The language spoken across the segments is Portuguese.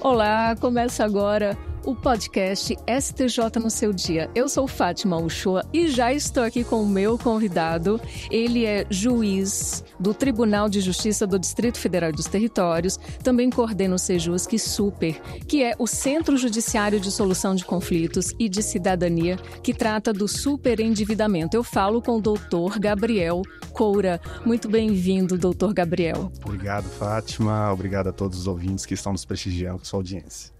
Olá, começa agora o podcast STJ no seu dia. Eu sou Fátima Uchoa e já estou aqui com o meu convidado. Ele é juiz do Tribunal de Justiça do Distrito Federal dos Territórios, também coordena o Sejusc Super, que é o Centro Judiciário de Solução de Conflitos e de Cidadania, que trata do superendividamento. Eu falo com o doutor Gabriel Coura. Muito bem-vindo, doutor Gabriel. Obrigado, Fátima. Obrigado a todos os ouvintes que estão nos prestigiando com sua audiência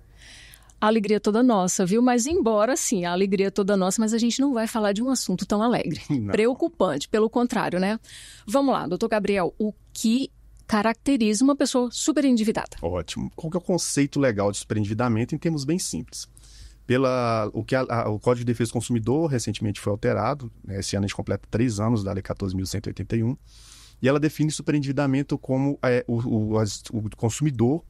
alegria toda nossa, viu? Mas embora sim, a alegria toda nossa, mas a gente não vai falar de um assunto tão alegre, não. preocupante, pelo contrário, né? Vamos lá, doutor Gabriel, o que caracteriza uma pessoa super endividada? Ótimo. Qual que é o conceito legal de endividamento em termos bem simples? Pela, o, que a, a, o Código de Defesa do Consumidor recentemente foi alterado, né? esse ano a gente completa três anos da Lei 14.181, e ela define superendividamento como é, o, o, o consumidor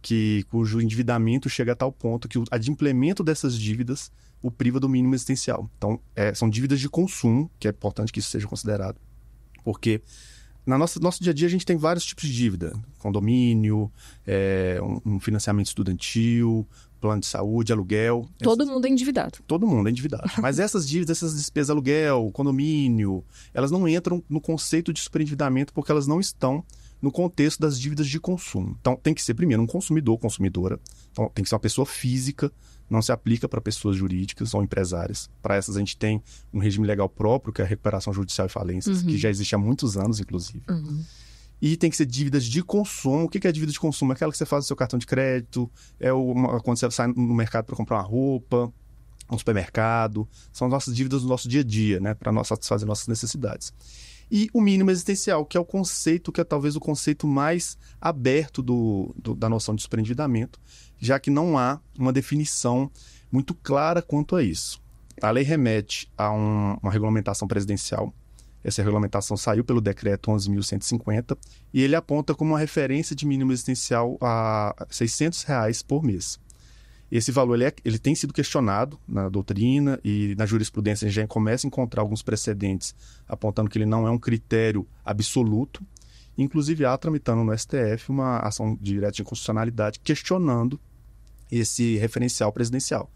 que cujo endividamento chega a tal ponto que o adimplemento dessas dívidas o priva do mínimo existencial. Então, é, são dívidas de consumo, que é importante que isso seja considerado, porque na nossa nosso dia a dia a gente tem vários tipos de dívida, condomínio, é, um, um, financiamento estudantil, plano de saúde, aluguel. Todo essas... mundo é endividado. Todo mundo é endividado. Mas essas dívidas, essas despesas aluguel, condomínio, elas não entram no conceito de superendividamento porque elas não estão no contexto das dívidas de consumo. Então, tem que ser, primeiro, um consumidor ou consumidora. Então, tem que ser uma pessoa física, não se aplica para pessoas jurídicas ou empresárias. Para essas, a gente tem um regime legal próprio, que é a recuperação judicial e falências, uhum. que já existe há muitos anos, inclusive. Uhum. E tem que ser dívidas de consumo. O que é dívida de consumo? É aquela que você faz no seu cartão de crédito, é uma, quando você sai no mercado para comprar uma roupa, um supermercado. São nossas dívidas do nosso dia a dia, né? Para satisfazer nossas necessidades e o mínimo existencial, que é o conceito, que é talvez o conceito mais aberto do, do, da noção de desprendimento, já que não há uma definição muito clara quanto a isso. A lei remete a um, uma regulamentação presidencial. Essa regulamentação saiu pelo decreto 11.150 e ele aponta como uma referência de mínimo existencial a R$ 600 reais por mês. Esse valor ele, é, ele tem sido questionado na doutrina e na jurisprudência a gente já começa a encontrar alguns precedentes apontando que ele não é um critério absoluto. Inclusive há tramitando no STF uma ação direta de inconstitucionalidade questionando esse referencial presidencial.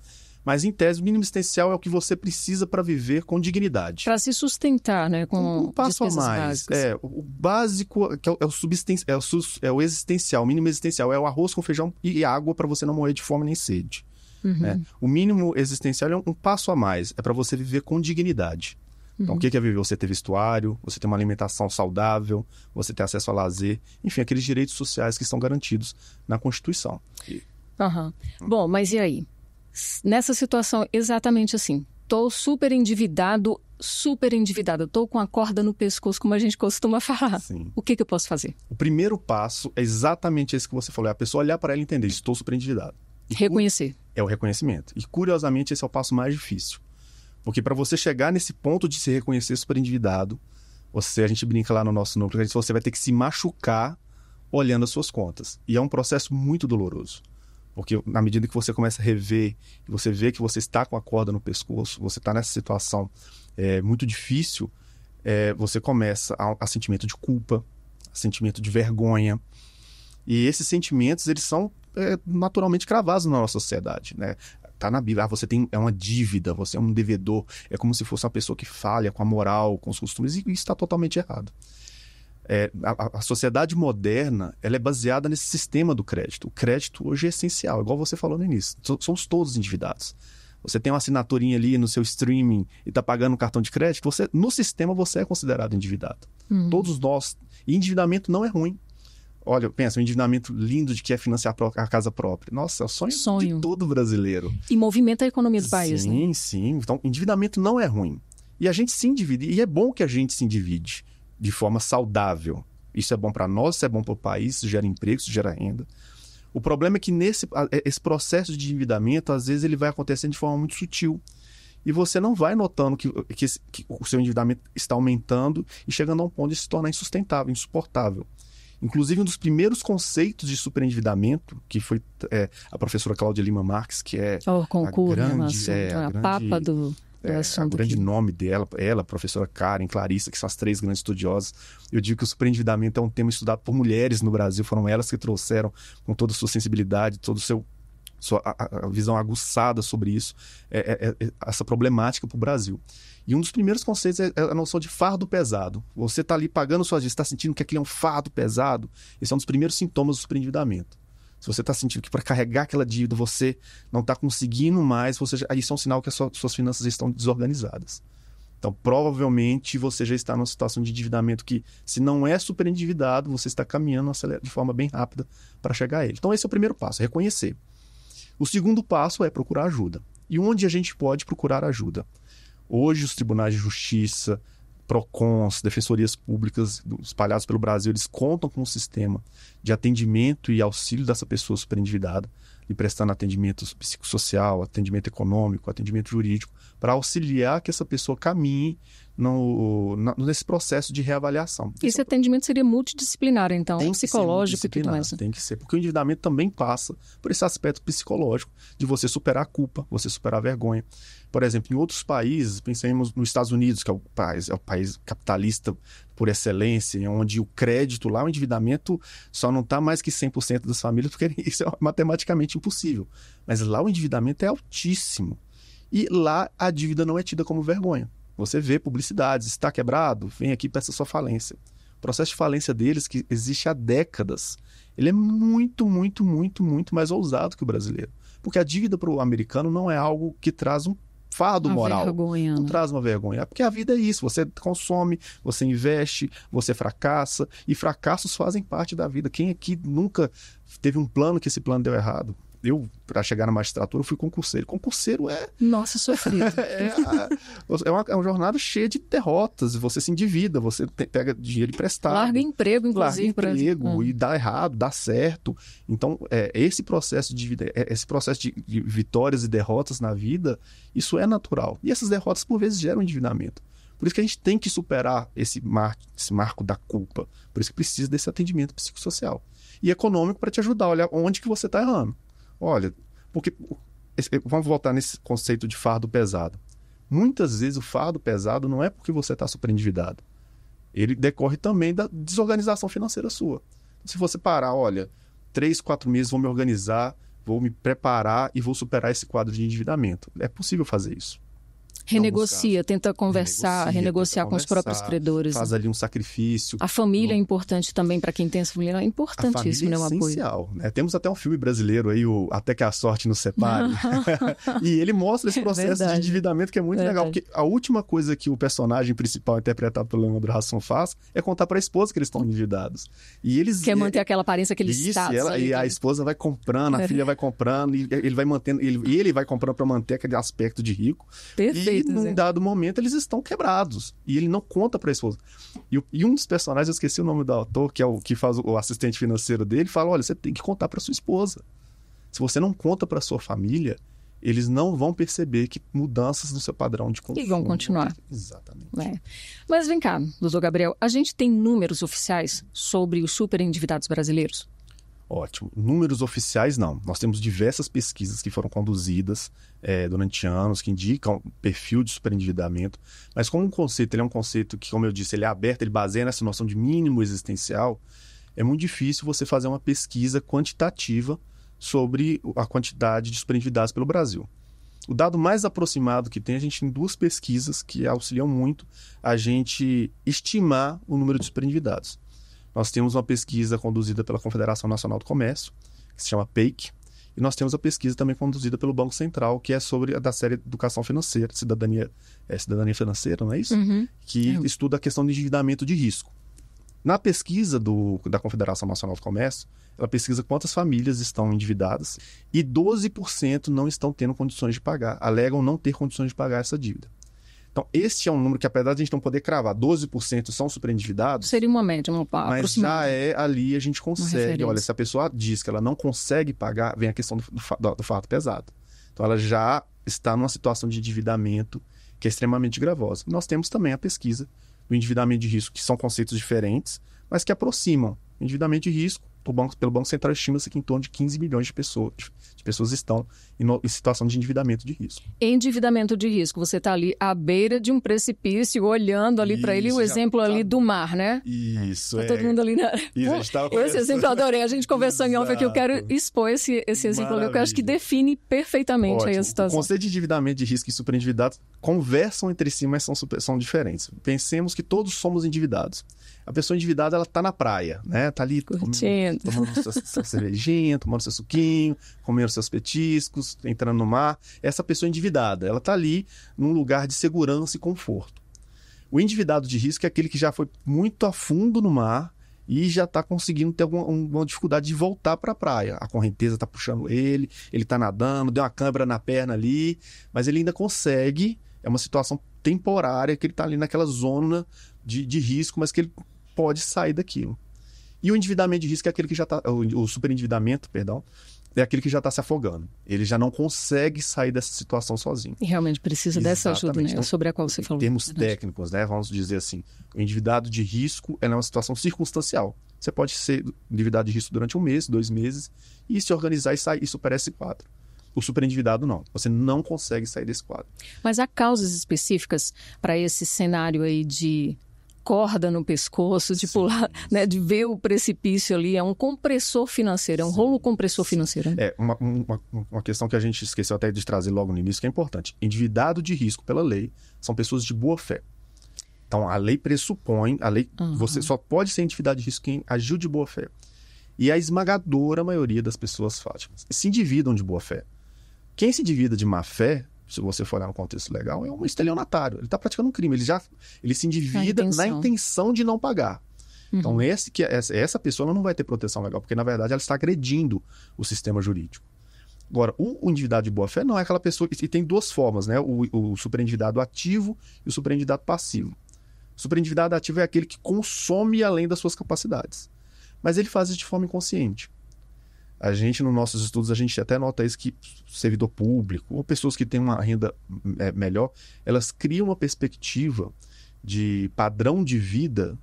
Mas, em tese, o mínimo existencial é o que você precisa para viver com dignidade. Para se sustentar, né? Com um, um passo a mais. Básicas. É, o básico que é, o, é, o substen... é, o sus... é o existencial, o mínimo existencial é o arroz com feijão e água para você não morrer de fome nem sede. Uhum. Né? O mínimo existencial é um passo a mais, é para você viver com dignidade. Então, uhum. o que é viver? Você ter vestuário, você ter uma alimentação saudável, você ter acesso a lazer, enfim, aqueles direitos sociais que estão garantidos na Constituição. Uhum. Bom, mas e aí? nessa situação exatamente assim. Tô super endividado, super endividado, tô com a corda no pescoço, como a gente costuma falar. Sim. O que, que eu posso fazer? O primeiro passo é exatamente esse que você falou, é a pessoa olhar para ela e entender, estou super endividado. E Reconhecer. É o reconhecimento. E curiosamente esse é o passo mais difícil. Porque para você chegar nesse ponto de se reconhecer super endividado, você, a gente brinca lá no nosso núcleo, você vai ter que se machucar olhando as suas contas. E é um processo muito doloroso. Porque na medida que você começa a rever, você vê que você está com a corda no pescoço, você está nessa situação é, muito difícil, é, você começa a, a, sentimento de culpa, a sentimento de vergonha. E esses sentimentos, eles são é, naturalmente cravados na nossa sociedade, né? Tá na Bíblia, ah, você tem é uma dívida, você é um devedor, é como se fosse uma pessoa que falha com a moral, com os costumes, e isso está totalmente errado. É, a, a, sociedade moderna ela é baseada nesse sistema do crédito. O crédito hoje é essencial, igual você falou no início. Somos todos endividados. Você tem uma assinaturinha ali no seu streaming e está pagando um cartão de crédito, você no sistema você é considerado endividado. Hum. Todos nós. E endividamento não é ruim. Olha, pensa, um endividamento lindo de que é financiar a casa própria. Nossa, é o sonho, sonho. de todo brasileiro. E movimenta a economia do país, sim, né? Sim, sim. Então, endividamento não é ruim. E a gente se endivide. E é bom que a gente se endivide de forma saudável. Isso é bom para nós, isso é bom para o país, isso gera emprego, isso gera renda. O problema é que nesse é, esse processo de endividamento, às vezes, ele vai acontecendo de forma muito sutil. E você não vai notando que, que, que o seu endividamento está aumentando e chegando a um ponto de se tornar insustentável, insuportável. Inclusive, um dos primeiros conceitos de superendividamento, que foi é, a professora Cláudia Lima Marques, que é oh, concurso, a né, grande, é, a, a grande, papa do é, o grande que... nome dela, ela, professora Karen, Clarissa, que são as três grandes estudiosas. Eu digo que o superendividamento é um tema estudado por mulheres no Brasil, foram elas que trouxeram com toda a sua sensibilidade, todo o seu sua a, a visão aguçada sobre isso, é, é, é, é essa problemática para o Brasil. E um dos primeiros conceitos é a é, noção de fardo pesado. Você está ali pagando suas dívidas, está sentindo que aquilo é um fardo pesado. Esse é um dos primeiros sintomas do superendividamento. Se você está sentindo que para carregar aquela dívida você não está conseguindo mais, você já, isso é um sinal que as suas finanças estão desorganizadas. Então, provavelmente você já está numa situação de endividamento que, se não é super endividado, você está caminhando de forma bem rápida para chegar a ele. Então, esse é o primeiro passo, é reconhecer. O segundo passo é procurar ajuda. E onde a gente pode procurar ajuda? Hoje, os tribunais de justiça, PROCONs, defensorias públicas espalhadas pelo Brasil, eles contam com um sistema de atendimento e auxílio dessa pessoa superendividada, lhe prestando atendimento psicossocial, atendimento econômico, atendimento jurídico, para auxiliar que essa pessoa caminhe no, nesse processo de reavaliação. Esse é atendimento seria multidisciplinar, então, tem psicológico e tudo mais. Tem que ser, porque o endividamento também passa por esse aspecto psicológico de você superar a culpa, você superar a vergonha, por exemplo, em outros países, pensemos nos Estados Unidos, que é o país, é o país capitalista por excelência, onde o crédito lá, o endividamento, só não está mais que 100% das famílias, porque isso é matematicamente impossível. Mas lá o endividamento é altíssimo. E lá a dívida não é tida como vergonha. Você vê publicidades, está quebrado, vem aqui peça sua falência. O processo de falência deles, que existe há décadas, ele é muito, muito, muito, muito mais ousado que o brasileiro. Porque a dívida para o americano não é algo que traz um fado uma moral. Vergonha, não né? traz uma vergonha. É porque a vida é isso. Você consome, você investe, você fracassa. E fracassos fazem parte da vida. Quem aqui nunca teve um plano que esse plano deu errado? eu para chegar na magistratura, fui concurseiro. Concurseiro é. Nossa, sofrido. É, é, é, é, uma, é uma jornada cheia de derrotas. Você se endivida, você te, pega dinheiro emprestado. Larga emprego, inclusive. Larga emprego pra... Ah. e dá errado, dá certo. Então, é, esse processo de vida, é, esse processo de, de vitórias e derrotas na vida, isso é natural. E essas derrotas, por vezes, geram endividamento. Por isso que a gente tem que superar esse, mar, esse marco da culpa. Por isso que precisa desse atendimento psicossocial. E econômico para te ajudar a olhar onde que você está errando. Olha, porque vamos voltar nesse conceito de fardo pesado. Muitas vezes o fardo pesado não é porque você está endividado. Ele decorre também da desorganização financeira sua. Então, se você parar, olha, três, quatro meses vou me organizar, vou me preparar e vou superar esse quadro de endividamento. É possível fazer isso. Renegocia, tenta conversar, renegocia, renegociar tenta com conversar, os próprios credores. Faz né? ali um sacrifício. A família no... é importante também para quem tem essa família. É importantíssimo, né? É Essencial, né? Temos até um filme brasileiro aí, o Até que a Sorte nos separe. e ele mostra esse é processo de endividamento que é muito Verdade. legal. Porque a última coisa que o personagem principal, interpretado pelo Leandro Hasson, faz é contar para a esposa que eles estão endividados. E eles. Quer manter é aquela aparência, que eles estão. E, ela, e a esposa vai comprando, a é. filha vai comprando, e ele vai mantendo. Ele, ele vai comprando para manter aquele aspecto de rico. Perfeito. E num é. dado momento eles estão quebrados. E ele não conta pra esposa. E, e, um dos personagens, eu esqueci o nome do autor, que é o que faz o assistente financeiro dele, fala: olha, você tem que contar pra sua esposa. Se você não conta pra sua família, eles não vão perceber que mudanças no seu padrão de consumo. E vão continuar. Exatamente. É. Mas vem cá, doutor Gabriel, a gente tem números oficiais sobre os superendividados brasileiros? Ótimo. Números oficiais, não. Nós temos diversas pesquisas que foram conduzidas é, durante anos, que indicam perfil de superendividamento. Mas como um conceito, ele é um conceito que, como eu disse, ele é aberto, ele baseia nessa noção de mínimo existencial, é muito difícil você fazer uma pesquisa quantitativa sobre a quantidade de superendividados pelo Brasil. O dado mais aproximado que tem, a gente tem duas pesquisas que auxiliam muito a gente estimar o número de superendividados. Nós temos uma pesquisa conduzida pela Confederação Nacional do Comércio, que se chama PEIC, e nós temos a pesquisa também conduzida pelo Banco Central, que é sobre a da série Educação Financeira, Cidadania, é, cidadania Financeira, não é isso? Uhum. Que uhum. estuda a questão de endividamento de risco. Na pesquisa do, da Confederação Nacional do Comércio, ela pesquisa quantas famílias estão endividadas e 12% não estão tendo condições de pagar, alegam não ter condições de pagar essa dívida. Então, este é um número que, apesar de a gente não poder cravar, 12% são superendividados. Seria uma média, uma Mas já é ali a gente consegue. Olha, se a pessoa diz que ela não consegue pagar, vem a questão do, do, do fato pesado. Então, ela já está numa situação de endividamento que é extremamente gravosa. Nós temos também a pesquisa do endividamento de risco, que são conceitos diferentes, mas que aproximam. Endividamento de risco banco, pelo Banco Central estima-se que em torno de 15 milhões de pessoas, de pessoas estão em, no, em situação de endividamento de risco. Endividamento de risco, você está ali à beira de um precipício, olhando ali para ele, o exemplo tá... ali do mar, né? Isso, tá é. Todo mundo ali na... Isso, esse exemplo eu adorei, a gente conversou em off aqui, eu quero expor esse, esse exemplo, Maravilha. que eu acho que define perfeitamente Ótimo. aí a situação. O conceito de endividamento de risco e superendividados conversam entre si, mas são, são diferentes. Pensemos que todos somos endividados a pessoa endividada, ela tá na praia, né? Tá ali Curtindo. Comendo, tomando sua, sua cervejinha, tomando seu suquinho, comendo seus petiscos, entrando no mar. Essa pessoa endividada, ela tá ali num lugar de segurança e conforto. O endividado de risco é aquele que já foi muito a fundo no mar e já está conseguindo ter alguma, dificuldade de voltar para a praia. A correnteza está puxando ele, ele está nadando, deu uma câmera na perna ali, mas ele ainda consegue. É uma situação temporária que ele está ali naquela zona de, de risco, mas que ele pode sair daquilo. E o endividamento de risco é aquele que já está. O superendividamento, perdão, é aquele que já está se afogando. Ele já não consegue sair dessa situação sozinho. E realmente precisa Exatamente. dessa ajuda, né? Então, sobre a qual você falou. Em termos verdade. Né? técnicos, né? Vamos dizer assim, o endividado de risco é uma situação circunstancial. Você pode ser endividado de risco durante um mês, dois meses, e se organizar e sair. Isso parece quatro. O superendividado não. Você não consegue sair desse quadro. Mas há causas específicas para esse cenário aí de corda no pescoço, de Sim. pular, né, de ver o precipício ali. É um compressor financeiro, é um Sim. rolo compressor financeiro. Né? É, uma, uma, uma, questão que a gente esqueceu até de trazer logo no início, que é importante. Endividado de risco pela lei são pessoas de boa fé. Então, a lei pressupõe, a lei, uhum. você só pode ser endividado de risco quem agiu de boa fé. E a esmagadora maioria das pessoas, Fátima, se endividam de boa fé. Quem se endivida de má fé se você for olhar no contexto legal, é um estelionatário. Ele está praticando um crime. Ele já ele se endivida ah, intenção. na intenção de não pagar. Uhum. Então, esse que é, essa, essa pessoa não vai ter proteção legal, porque na verdade ela está agredindo o sistema jurídico. Agora, o, o endividado de boa-fé não é aquela pessoa. E tem duas formas, né? O, o superendividado ativo e o superendividado passivo. O superendividado ativo é aquele que consome além das suas capacidades. Mas ele faz isso de forma inconsciente. A gente, nos nossos estudos, a gente até nota isso que servidor público ou pessoas que têm uma renda é, melhor, elas criam uma perspectiva de padrão de vida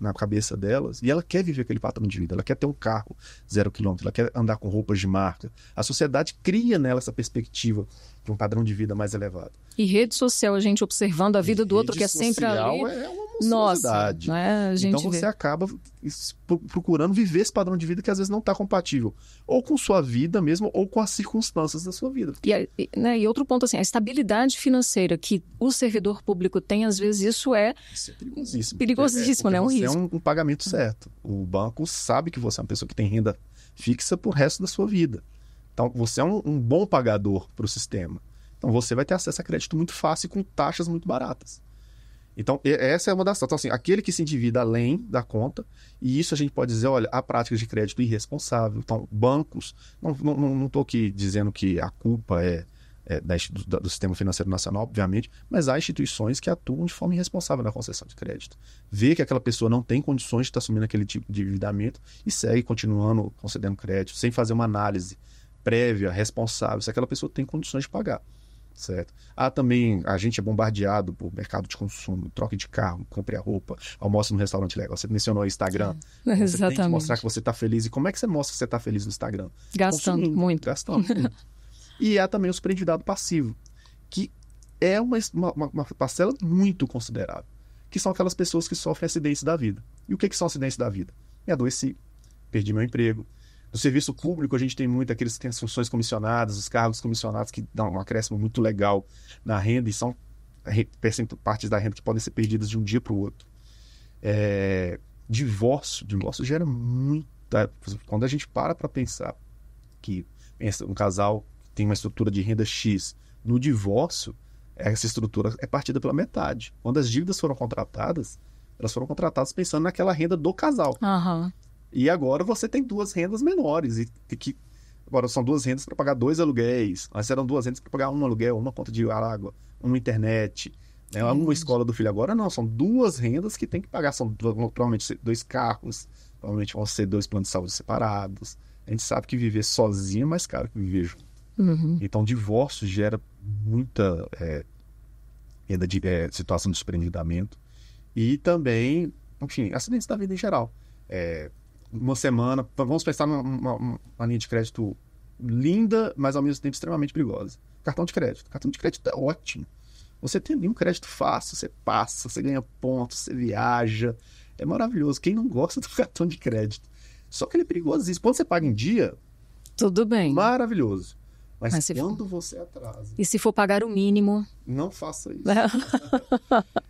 na cabeça delas e ela quer viver aquele padrão de vida, ela quer ter um carro zero quilômetro, ela quer andar com roupas de marca. A sociedade cria nela essa perspectiva para um padrão de vida mais elevado. E rede social, a gente observando a vida e do outro, que é sempre ali. É uma Nossa, né? então você vê. acaba procurando viver esse padrão de vida que às vezes não está compatível, ou com sua vida mesmo, ou com as circunstâncias da sua vida. E, né, e outro ponto assim, a estabilidade financeira que o servidor público tem, às vezes isso é, isso é perigosíssimo, perigosíssimo é, é né? Um é risco. É um, um pagamento certo. O banco sabe que você é uma pessoa que tem renda fixa o resto da sua vida. Então, você é um, um bom pagador para o sistema. Então, você vai ter acesso a crédito muito fácil e com taxas muito baratas. Então, essa é uma das. Então, assim, aquele que se endivida além da conta, e isso a gente pode dizer, olha, há práticas de crédito irresponsável. Então, bancos. Não estou não, não aqui dizendo que a culpa é, é da, do, do, sistema financeiro nacional, obviamente, mas há instituições que atuam de forma irresponsável na concessão de crédito. Vê que aquela pessoa não tem condições de estar tá assumindo aquele tipo de endividamento e segue continuando concedendo crédito, sem fazer uma análise prévia, responsável, se aquela pessoa tem condições de pagar. Certo? Há também, a gente é bombardeado por mercado de consumo, troca de carro, compre a roupa, almoce no restaurante legal. Você mencionou o Instagram. É, exatamente. Você tem que mostrar que você está feliz. E como é que você mostra que você está feliz no Instagram? Gastando muito. Gastando muito. e há também o superendividado passivo, que é uma, uma, uma parcela muito considerável, que são aquelas pessoas que sofrem acidentes da vida. E o que, é que são acidentes da vida? Me adoeci, perdi meu emprego, no serviço público, a gente tem muito aqueles que têm as funções comissionadas, os cargos comissionados que dão um acréscimo muito legal na renda e são partes da renda que podem ser perdidas de um dia para o outro. É, divórcio, divórcio gera muita. Quando a gente para para pensar que pensa, um casal tem uma estrutura de renda X no divórcio, essa estrutura é partida pela metade. Quando as dívidas foram contratadas, elas foram contratadas pensando naquela renda do casal. Uhum. E agora você tem duas rendas menores. E, e que agora são duas rendas para pagar dois aluguéis. Antes eram duas rendas para pagar um aluguel, uma conta de água, uma internet. Né? Uma escola do filho agora não, são duas rendas que tem que pagar. São provavelmente dois carros, provavelmente vão ser dois planos de saúde separados. A gente sabe que viver sozinho é mais caro que viver junto. Uhum. Então, divórcio gera muita é, renda de, é, situação de desprendimento. E também, enfim, acidentes da vida em geral. É, uma semana. Vamos pensar numa uma, uma linha de crédito linda, mas ao mesmo tempo extremamente perigosa. Cartão de crédito. Cartão de crédito é ótimo. Você tem um crédito fácil, você passa, você ganha pontos, você viaja. É maravilhoso. Quem não gosta do cartão de crédito? Só que ele é perigoso. Quando você paga em dia. Tudo bem. Maravilhoso. Mas, Mas quando for... você atrasa. E se for pagar o mínimo. Não faça isso.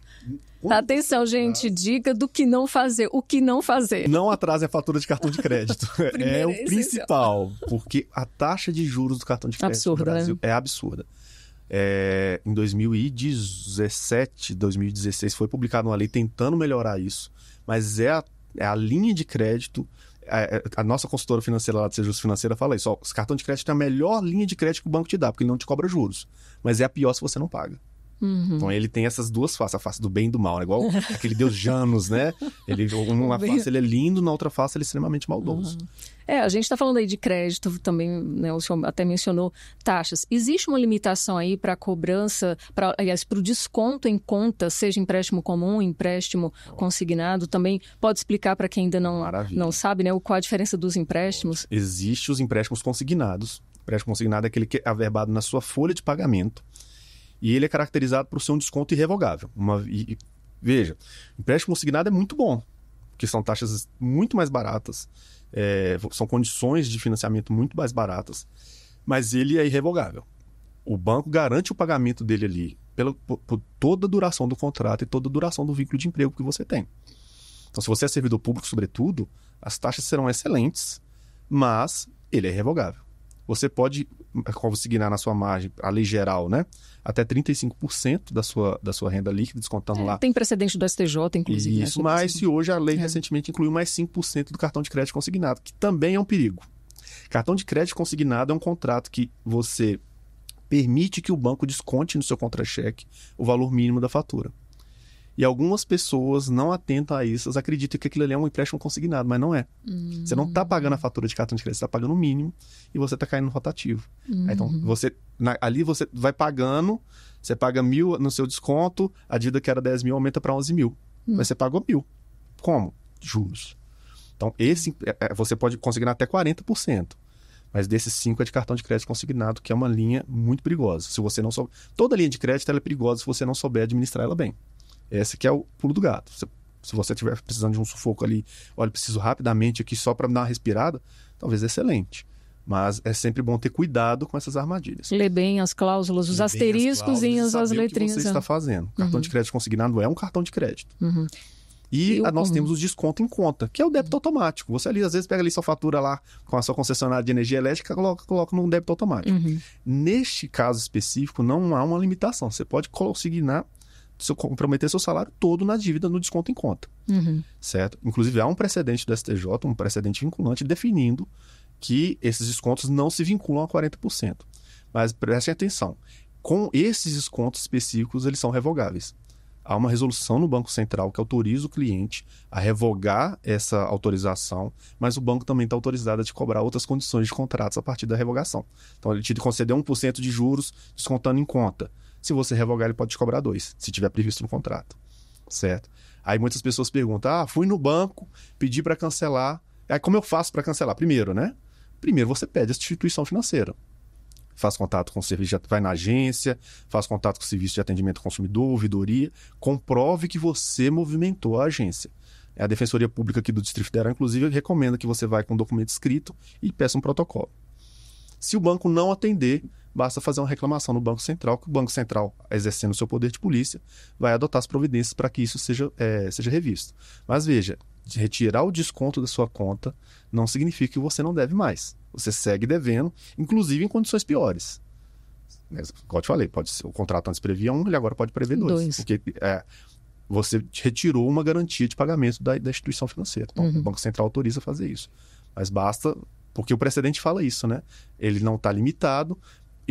Quando... Atenção, gente, diga do que não fazer, o que não fazer. Não atrase a fatura de cartão de crédito. é, é o principal, porque a taxa de juros do cartão de crédito absurda, no né? Brasil né? é absurda. É, em 2017, 2016, foi publicada uma lei tentando melhorar isso, mas é a, é a linha de crédito. A, é, é, a nossa consultora financeira lá de Sejus Financeira fala isso: ó, os cartões de crédito é a melhor linha de crédito que o banco te dá, porque ele não te cobra juros. Mas é a pior se você não paga. Uhum. Então ele tem essas duas faces, a face do bem e do mal, né? igual aquele deus Janus, né? Ele, numa face ele é lindo, na outra face ele é extremamente maldoso. Uhum. É, a gente está falando aí de crédito também, né? O senhor até mencionou taxas. Existe uma limitação aí para a cobrança, pra, aliás, para o desconto em conta, seja empréstimo comum, empréstimo oh. consignado, também pode explicar para quem ainda não, não sabe, né? Qual a diferença dos empréstimos? Existem os empréstimos consignados. O empréstimo consignado é aquele que é averbado na sua folha de pagamento. E ele é caracterizado por ser um desconto irrevogável. Uma, e, e, veja, empréstimo consignado é muito bom, porque são taxas muito mais baratas, é, são condições de financiamento muito mais baratas, mas ele é irrevogável. O banco garante o pagamento dele ali pela, por, por toda a duração do contrato e toda a duração do vínculo de emprego que você tem. Então, se você é servidor público, sobretudo, as taxas serão excelentes, mas ele é irrevogável você pode é consignar na sua margem, a lei geral, né? Até 35% da sua, da sua renda líquida, descontando é, lá. Tem precedente do STJ, inclusive. Né? Isso, né? mas se hoje a lei é. recentemente incluiu mais 5% do cartão de crédito consignado, que também é um perigo. Cartão de crédito consignado é um contrato que você permite que o banco desconte no seu contra-cheque o valor mínimo da fatura. E algumas pessoas não atentas a isso, acreditam que aquilo ali é um empréstimo consignado, mas não é. Uhum. Você não está pagando a hum. fatura de cartão de crédito, você está pagando o mínimo e você está caindo no rotativo. Então, uhum. então, você na, ali você vai pagando, você paga mil no seu desconto, a dívida que era 10 mil aumenta para 11 mil. Uhum. Mas você pagou mil. Como? Juros. Então, esse é, é, você pode consignar até 40%. Mas desses cinco é de cartão de crédito consignado, que é uma linha muito perigosa. Se você não souber... Toda linha de crédito é perigosa se você não souber administrar ela bem. Esse que é o pulo do gato. se você estiver precisando de um sufoco ali, olha, preciso rapidamente aqui só para dar uma respirada, talvez é excelente. Mas é sempre bom ter cuidado com essas armadilhas. Lê bem as cláusulas, os asteriscos e as, as letrinhas. O que você está é. fazendo. Uhum. Cartão de crédito consignado é um cartão de crédito. Uhum. E eu, nós temos os desconto em conta, que é o débito automático. Você ali, às vezes, pega ali sua fatura lá com a sua concessionária de energia elétrica, coloca, coloca num débito automático. Uhum. Neste caso específico, não há uma limitação. Você pode consignar se comprometer seu salário todo na dívida, no desconto em conta. Uhum. Certo? Inclusive, há um precedente do STJ, um precedente vinculante, definindo que esses descontos não se vinculam a 40%. Mas prestem atenção, com esses descontos específicos, eles são revogáveis. Há uma resolução no Banco Central que autoriza o cliente a revogar essa autorização, mas o banco também está autorizado a te cobrar outras condições de contratos a partir da revogação. Então, ele te concedeu 1% de juros descontando em conta. Se você revogar, ele pode te cobrar dois, se tiver previsto no contrato. Certo? Aí muitas pessoas perguntam: ah, fui no banco, pedi para cancelar. Aí como eu faço para cancelar? Primeiro, né? Primeiro você pede a instituição financeira. Faz contato com o serviço, vai na agência, faz contato com o serviço de atendimento ao consumidor, ouvidoria, comprove que você movimentou a agência. A Defensoria Pública aqui do Distrito Federal, inclusive, recomenda que você vá com documento escrito e peça um protocolo. Se o banco não atender, Basta fazer uma reclamação no Banco Central, que o Banco Central, exercendo seu poder de polícia, vai adotar as providências para que isso seja, é, seja revisto. Mas veja, retirar o desconto da sua conta não significa que você não deve mais. Você segue devendo, inclusive em condições piores. Como né, eu te falei, pode ser, o contrato antes previa um, ele agora pode prever dois. dois. Porque é, você retirou uma garantia de pagamento da, da instituição financeira. Então, uhum. O Banco Central autoriza fazer isso. Mas basta porque o precedente fala isso, né? Ele não está limitado,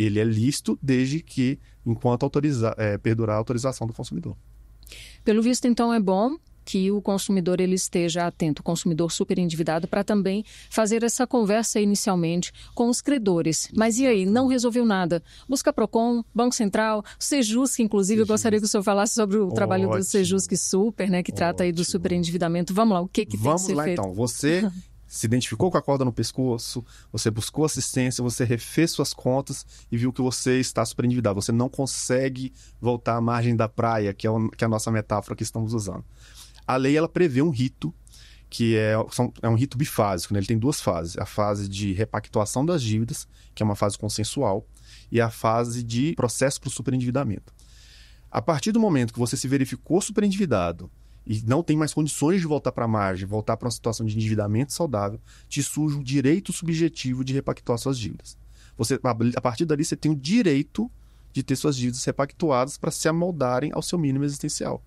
ele é lícito desde que, enquanto é, perdurar a autorização do consumidor. Pelo visto, então, é bom que o consumidor ele esteja atento, o consumidor endividado para também fazer essa conversa inicialmente com os credores. Mas e aí, não resolveu nada? Busca Procon, Banco Central, Sejusc, inclusive, Sejusc. eu gostaria que o senhor falasse sobre o Ótimo. trabalho do Sejusc Super, né, que Ótimo. trata aí do endividamento. Vamos lá, o que, que Vamos tem que ser lá, feito? Vamos lá então, você se identificou com a corda no pescoço, você buscou assistência, você refez suas contas e viu que você está super endividado. Você não consegue voltar à margem da praia, que é, o, que é a nossa metáfora que estamos usando. A lei ela prevê um rito que é, são, é um rito bifásico, né? ele tem duas fases: a fase de repactuação das dívidas, que é uma fase consensual, e a fase de processo para o superendividamento. A partir do momento que você se verificou superendividado e não tem mais condições de voltar para a margem, voltar para uma situação de endividamento saudável, te surge o direito subjetivo de repactuar suas dívidas. Você, a partir dali, você tem o direito de ter suas dívidas repactuadas para se amoldarem ao seu mínimo existencial.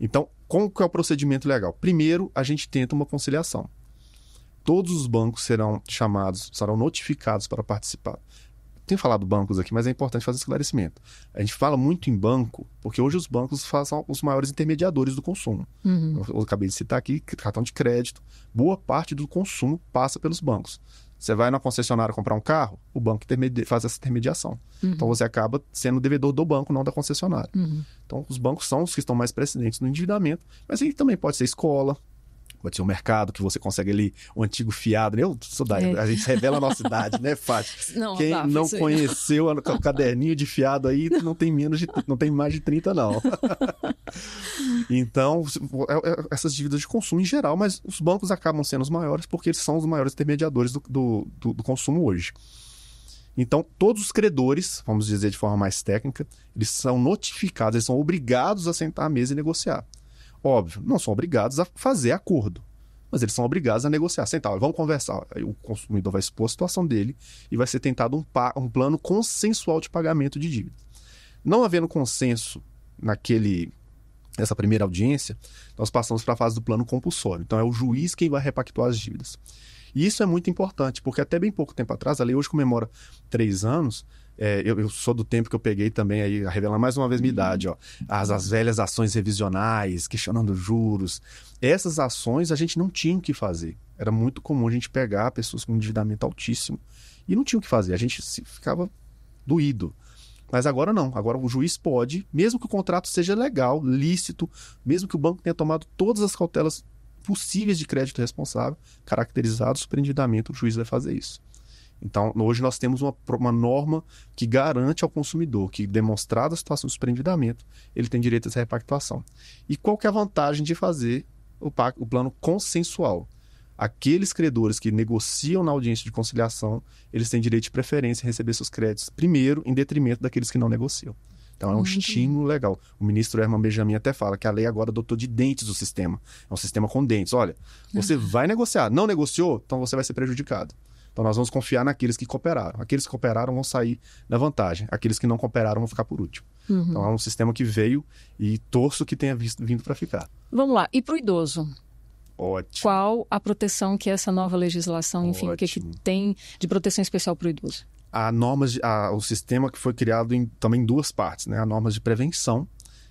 Então, qual que é o procedimento legal? Primeiro, a gente tenta uma conciliação. Todos os bancos serão chamados, serão notificados para participar tem falado bancos aqui, mas é importante fazer esclarecimento. A gente fala muito em banco, porque hoje os bancos são os maiores intermediadores do consumo. Uhum. Eu, eu acabei de citar aqui, cartão de crédito, boa parte do consumo passa pelos bancos. Você vai na concessionária comprar um carro, o banco faz essa intermediação. Uhum. Então você acaba sendo devedor do banco, não da concessionária. Uhum. Então os bancos são os que estão mais precedentes no endividamento, mas ele também pode ser escola, Batia o um mercado, que você consegue ali o um antigo fiado. Né? Eu sou da, é. a gente revela a nossa idade, né, Fátima? Não, Quem tá, não conheceu o caderninho de fiado aí não tem menos de, não tem mais de 30, não. então, é, é, essas dívidas de consumo em geral, mas os bancos acabam sendo os maiores porque eles são os maiores intermediadores do, do, do, do consumo hoje. Então, todos os credores, vamos dizer de forma mais técnica, eles são notificados, eles são obrigados a sentar à mesa e negociar. Óbvio, não são obrigados a fazer acordo, mas eles são obrigados a negociar. Sentar, vamos conversar. Aí o consumidor vai expor a situação dele e vai ser tentado um, um plano consensual de pagamento de dívida. Não havendo consenso naquele nessa primeira audiência, nós passamos para a fase do plano compulsório. Então é o juiz quem vai repactuar as dívidas. E isso é muito importante, porque até bem pouco tempo atrás, a lei hoje comemora três anos, é, eu, eu, sou do tempo que eu peguei também aí, a revelar mais uma vez minha idade, ó. As, as velhas ações revisionais, questionando juros. Essas ações a gente não tinha o que fazer. Era muito comum a gente pegar pessoas com endividamento altíssimo e não tinha o que fazer. A gente ficava doído. Mas agora não. Agora o juiz pode, mesmo que o contrato seja legal, lícito, mesmo que o banco tenha tomado todas as cautelas possíveis de crédito responsável, caracterizados por endividamento, o juiz vai fazer isso. Então, hoje nós temos uma, uma norma que garante ao consumidor que, demonstrada a situação de superendividamento, ele tem direito a essa repactuação. E qual que é a vantagem de fazer o, o plano consensual? aqueles credores que negociam na audiência de conciliação, eles têm direito de preferência em receber seus créditos primeiro, em detrimento daqueles que não negociam. Então é um Muito uhum. estímulo legal. O ministro Herman Benjamin até fala que a lei agora adotou de dentes o sistema. É um sistema com dentes. Olha, ah. você é. vai negociar, não negociou, então você vai ser prejudicado. Então nós vamos confiar naqueles que cooperaram. Aqueles que cooperaram vão sair na vantagem. Aqueles que não cooperaram vão ficar por último. Uhum. Então é um sistema que veio e torço que tenha visto, vindo para ficar. Vamos lá. E para o idoso? Ótimo. Qual a proteção que essa nova legislação, enfim, o que, que tem de proteção especial para o idoso? a normas, o sistema que foi criado em também em duas partes, né? as normas de prevenção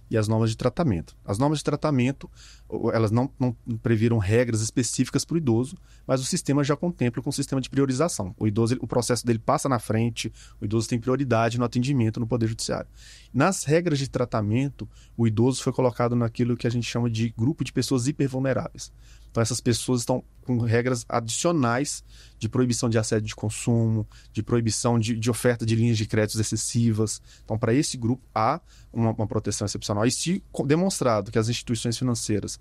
e as normas de tratamento. As normas de tratamento elas não, não previram regras específicas para o idoso, mas o sistema já contempla com um sistema de priorização. O idoso, o processo dele passa na frente, o idoso tem prioridade no atendimento no Poder Judiciário. Nas regras de tratamento, o idoso foi colocado naquilo que a gente chama de grupo de pessoas hipervulneráveis. Então, essas pessoas estão com regras adicionais de proibição de assédio de consumo, de proibição de, de oferta de linhas de créditos excessivas. Então, para esse grupo, há uma, uma, proteção excepcional. E se demonstrado que as instituições financeiras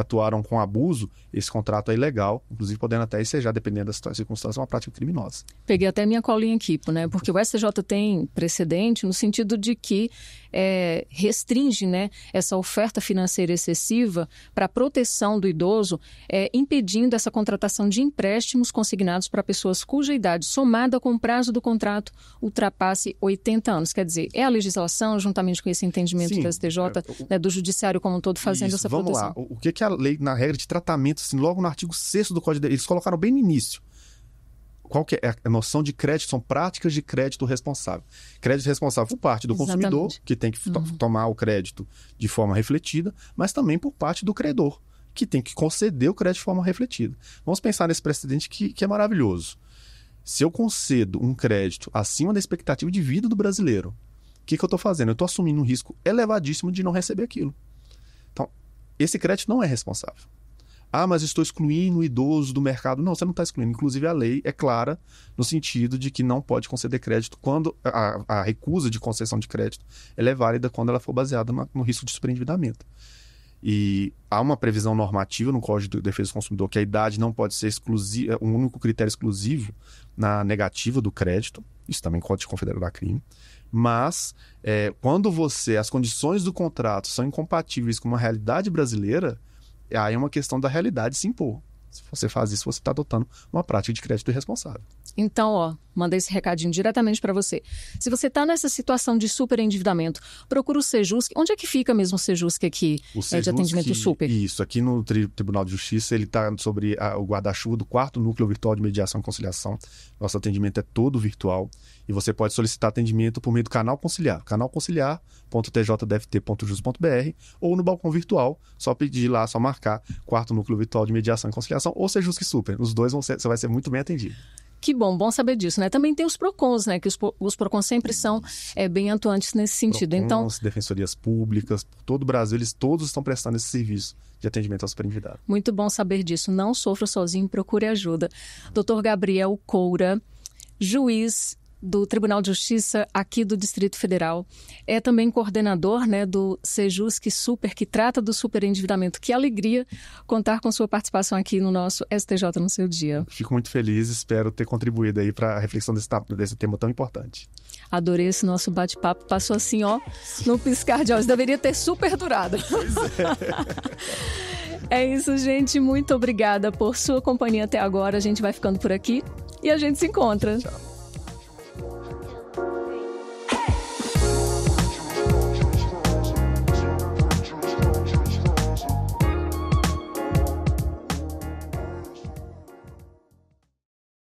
atuaram com abuso, esse contrato é ilegal, inclusive podendo até ensejar, dependendo da circunstância, uma prática criminosa. Peguei até minha colinha aqui, né? Uhum. Porque o STJ tem precedente no sentido de que é, restringe né, essa oferta financeira excessiva para a proteção do idoso, é, impedindo essa contratação de empréstimos consignados para pessoas cuja idade somada com o prazo do contrato ultrapasse 80 anos. Quer dizer, é a legislação, juntamente com esse entendimento Sim, do STJ, é, o, né, do judiciário como um todo, fazendo isso, essa vamos proteção. Vamos lá, o, que, é a lei, na regra de tratamento, assim, logo no artigo 6 do Código de... Eles colocaram bem no início. Qual que é a noção de crédito? São práticas de crédito responsável. Crédito responsável por parte do Exatamente. consumidor, que tem que uhum. tomar o crédito de forma refletida, mas também por parte do credor, que tem que conceder o crédito de forma refletida. Vamos pensar nesse precedente que, que é maravilhoso. Se eu concedo um crédito acima da expectativa de vida do brasileiro, o que, que eu estou fazendo? Eu estou assumindo um risco elevadíssimo de não receber aquilo. Esse crédito não é responsável. Ah, mas estou excluindo o idoso do mercado. Não, você não está excluindo. Inclusive, a lei é clara no sentido de que não pode conceder crédito quando a, a recusa de concessão de crédito é válida quando ela for baseada no, no risco de superendividamento. E há uma previsão normativa no Código de Defesa do Consumidor que a idade não pode ser exclusiva, é, um único critério exclusivo na negativa do crédito. Isso também pode confederar crime. Mas, é, quando você as condições do contrato são incompatíveis com uma realidade brasileira, aí é uma questão da realidade se impor. Se você faz isso, você está adotando uma prática de crédito irresponsável. Então, ó, mandei esse recadinho diretamente para você. Se você está nessa situação de super endividamento, procura o Sejusc. Onde é que fica mesmo o Sejusc aqui o é, de atendimento super? Isso, aqui no Tribunal de Justiça, ele está sobre a, o guarda-chuva do quarto núcleo virtual de mediação e conciliação. Nosso atendimento é todo virtual. E você pode solicitar atendimento por meio do canal conciliar, canalconciliar.tjdft.jus.br ou no balcão virtual, só pedir lá, só marcar quarto núcleo virtual de mediação e conciliação ou seja que Super. Os dois ser, você vai ser muito bem atendido. Que bom, bom saber disso, né? Também tem os PROCONs, né? Que os, os PROCONs sempre são é, bem atuantes nesse sentido. PROCONs, então, defensorias públicas, todo o Brasil, eles todos estão prestando esse serviço de atendimento ao superendividado. Muito bom saber disso. Não sofra sozinho, procure ajuda. doutor Gabriel Coura, juiz do Tribunal de Justiça aqui do Distrito Federal. É também coordenador né, do Sejusc Super, que trata do superendividamento. Que alegria contar com sua participação aqui no nosso STJ no seu dia. Fico muito feliz, espero ter contribuído aí para a reflexão desse, desse tema tão importante. Adorei esse nosso bate-papo. Passou assim, ó, no piscar de olhos. Deveria ter super durado. Pois é. é isso, gente. Muito obrigada por sua companhia até agora. A gente vai ficando por aqui e a gente se encontra. Tchau.